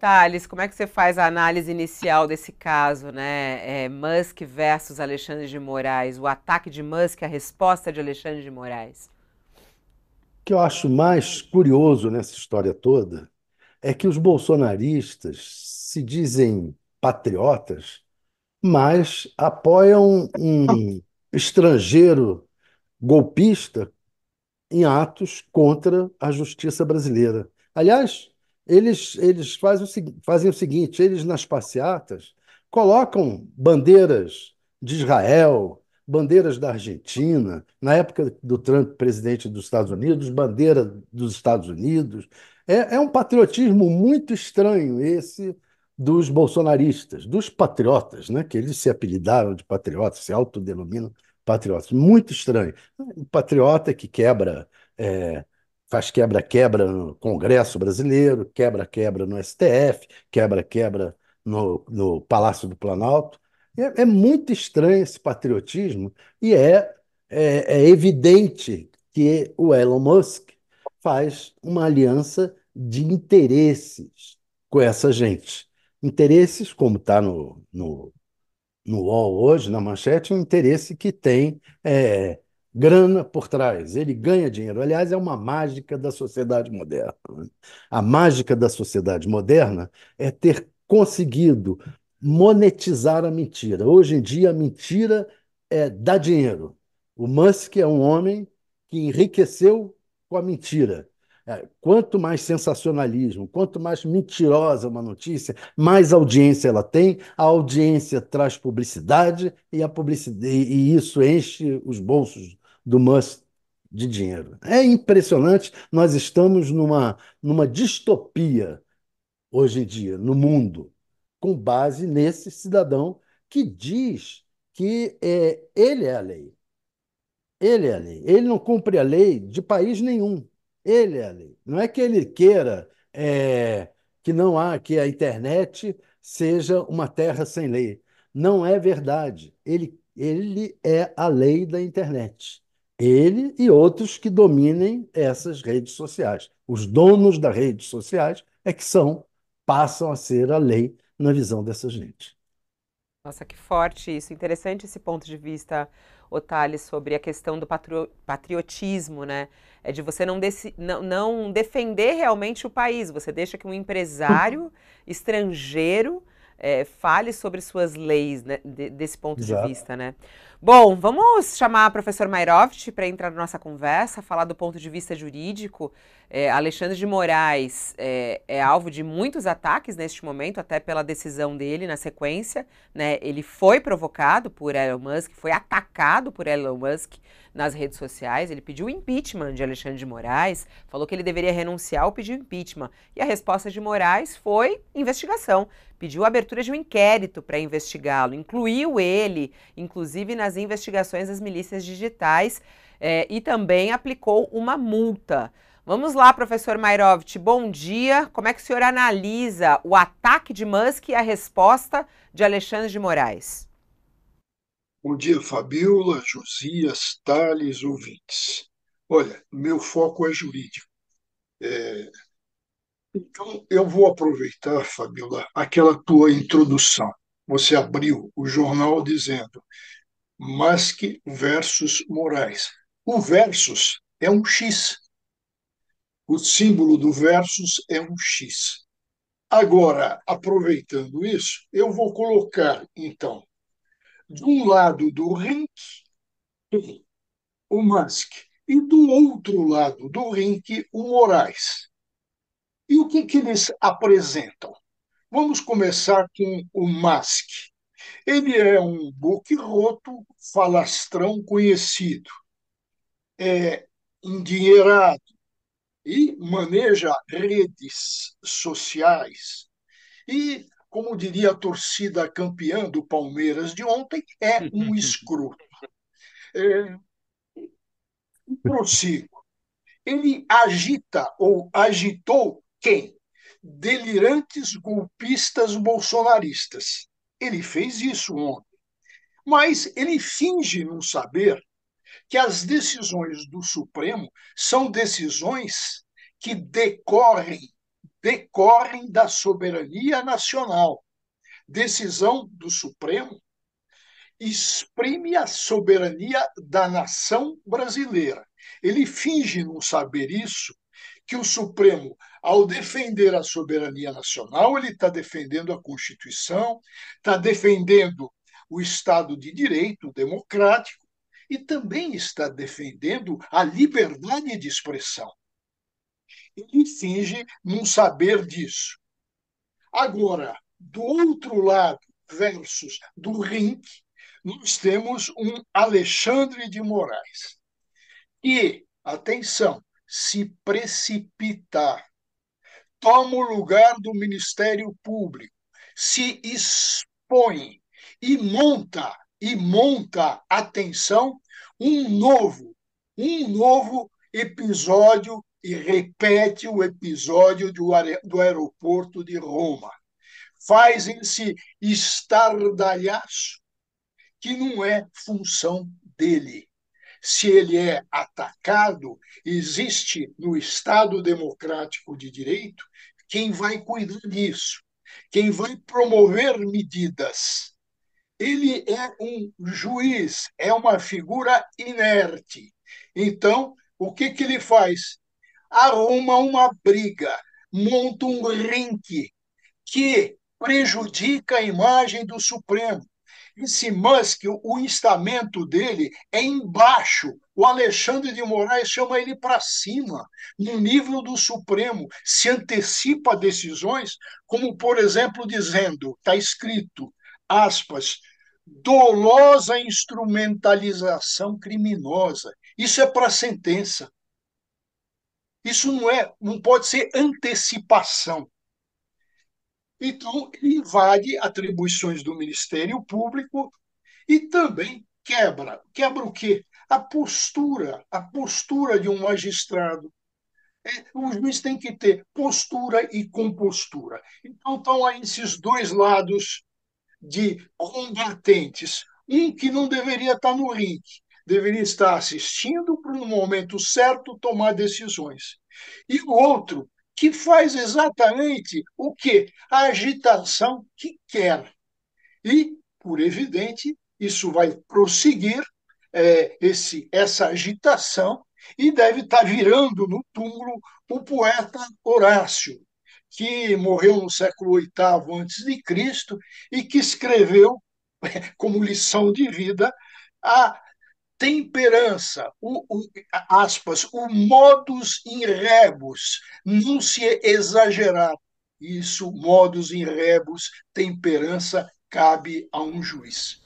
Thales, como é que você faz a análise inicial desse caso, né? É, Musk versus Alexandre de Moraes, o ataque de Musk, a resposta de Alexandre de Moraes? O que eu acho mais curioso nessa história toda é que os bolsonaristas se dizem patriotas, mas apoiam um estrangeiro golpista em atos contra a justiça brasileira. Aliás, eles, eles fazem, o, fazem o seguinte: eles nas passeatas colocam bandeiras de Israel, bandeiras da Argentina, na época do Trump presidente dos Estados Unidos, bandeira dos Estados Unidos. É, é um patriotismo muito estranho esse dos bolsonaristas, dos patriotas, né? que eles se apelidaram de patriotas, se autodenominam patriotas. Muito estranho. O patriota que quebra. É, faz quebra-quebra no Congresso brasileiro, quebra-quebra no STF, quebra-quebra no, no, Palácio do Planalto. É, é, muito estranho esse patriotismo e é, é, é evidente que o Elon Musk faz uma aliança de interesses com essa gente. Interesses, como está no, no, no UOL hoje, na manchete, é um interesse que tem é, grana por trás, ele ganha dinheiro. Aliás, é uma mágica da sociedade moderna. Né? A mágica da sociedade moderna é ter conseguido monetizar a mentira. Hoje em dia, a mentira é dá dinheiro. O Musk é um homem que enriqueceu com a mentira. É, quanto mais sensacionalismo, quanto mais mentirosa uma notícia, mais audiência ela tem, a audiência traz publicidade e, a publicidade, e isso enche os bolsos do Musk de dinheiro. É impressionante, nós estamos numa, numa distopia hoje em dia, no mundo, com base nesse cidadão que diz que é, ele é a lei. Ele é a lei. Ele não cumpre a lei de país nenhum. Ele é a lei. Não é que ele queira é, que não há que a internet seja uma terra sem lei. Não é verdade. Ele, ele é a lei da internet. Ele e outros que dominem essas redes sociais. Os donos das redes sociais é que são, passam a ser a lei na visão dessa gente. Nossa, que forte isso. Interessante esse ponto de vista, Otales, sobre a questão do patriotismo, né? É de você não, não, não defender realmente o país. Você deixa que um empresário estrangeiro é, fale sobre suas leis, né? De desse ponto Exato. de vista, né? Bom, vamos chamar a professora Mairovich para entrar na nossa conversa, falar do ponto de vista jurídico. É, Alexandre de Moraes é, é, alvo de muitos ataques neste momento, até pela decisão dele na sequência. Né? Ele foi provocado por Elon Musk, foi atacado por Elon Musk nas redes sociais. Ele pediu impeachment de Alexandre de Moraes, falou que ele deveria renunciar ou pedir impeachment. E a resposta de Moraes foi investigação. Pediu abertura de um inquérito para investigá-lo, incluiu ele, inclusive nas nas investigações das milícias digitais é, e também aplicou uma multa. Vamos lá, professor Mairovitch, bom dia. Como é que o senhor analisa o ataque de Musk e a resposta de Alexandre de Moraes? Bom dia, Fabiola, Josias, Tales, ouvintes. Olha, meu foco é jurídico. É... Então, eu vou aproveitar, Fabiola, aquela tua introdução. Você abriu o jornal dizendo Masque versus Moraes. O versus é um X. O símbolo do versus é um X. Agora, aproveitando isso, eu vou colocar, então, de um lado do rink o Musk e do outro lado do rink o Moraes. E o que, que eles apresentam? Vamos começar com o Musk. Ele é um boquiroto, falastrão conhecido, é endinheirado e maneja redes sociais. E, como diria a torcida campeã do Palmeiras de ontem, é um escroto. É, prossigo. Ele agita ou agitou quem? Delirantes golpistas bolsonaristas ele fez isso ontem. Mas ele finge não saber que as decisões do Supremo são decisões que decorrem decorrem da soberania nacional. Decisão do Supremo exprime a soberania da nação brasileira. Ele finge não saber isso que o Supremo, ao defender a soberania nacional, ele está defendendo a Constituição, está defendendo o Estado de Direito democrático e também está defendendo a liberdade de expressão. Ele finge não saber disso. Agora, do outro lado, versus do Rink, nós temos um Alexandre de Moraes. E, atenção, se precipitar. Toma o lugar do Ministério Público, se expõe e monta, e monta, atenção, um novo, um novo episódio e repete o episódio do, do aeroporto de Roma. Fazem-se estardalhaço que não é função dele se ele é atacado, existe no Estado democrático de direito quem vai cuidar disso, quem vai promover medidas. Ele é um juiz, é uma figura inerte. Então, o que, que ele faz? Arruma uma briga, monta um rinque que prejudica a imagem do Supremo, esse Musk, o instamento dele é embaixo. O Alexandre de Moraes chama ele para cima, no nível do Supremo. Se antecipa decisões, como, por exemplo, dizendo: está escrito, aspas, dolosa instrumentalização criminosa. Isso é para sentença. Isso não é, não pode ser antecipação. Então, ele invade atribuições do Ministério Público e também quebra. Quebra o quê? A postura, a postura de um magistrado. É, o juiz tem que ter postura e compostura. Então, estão aí esses dois lados de combatentes. Um que não deveria estar no ringue, deveria estar assistindo para, no momento certo, tomar decisões. E o outro que faz exatamente o que? A agitação que quer. E, por evidente, isso vai prosseguir, é, esse, essa agitação, e deve estar tá virando no túmulo o poeta Horácio, que morreu no século VIII antes de Cristo e que escreveu como lição de vida a temperança, o, o, aspas, o modus in rebus, não se exagerar. Isso, modus in rebus, temperança, cabe a um juiz.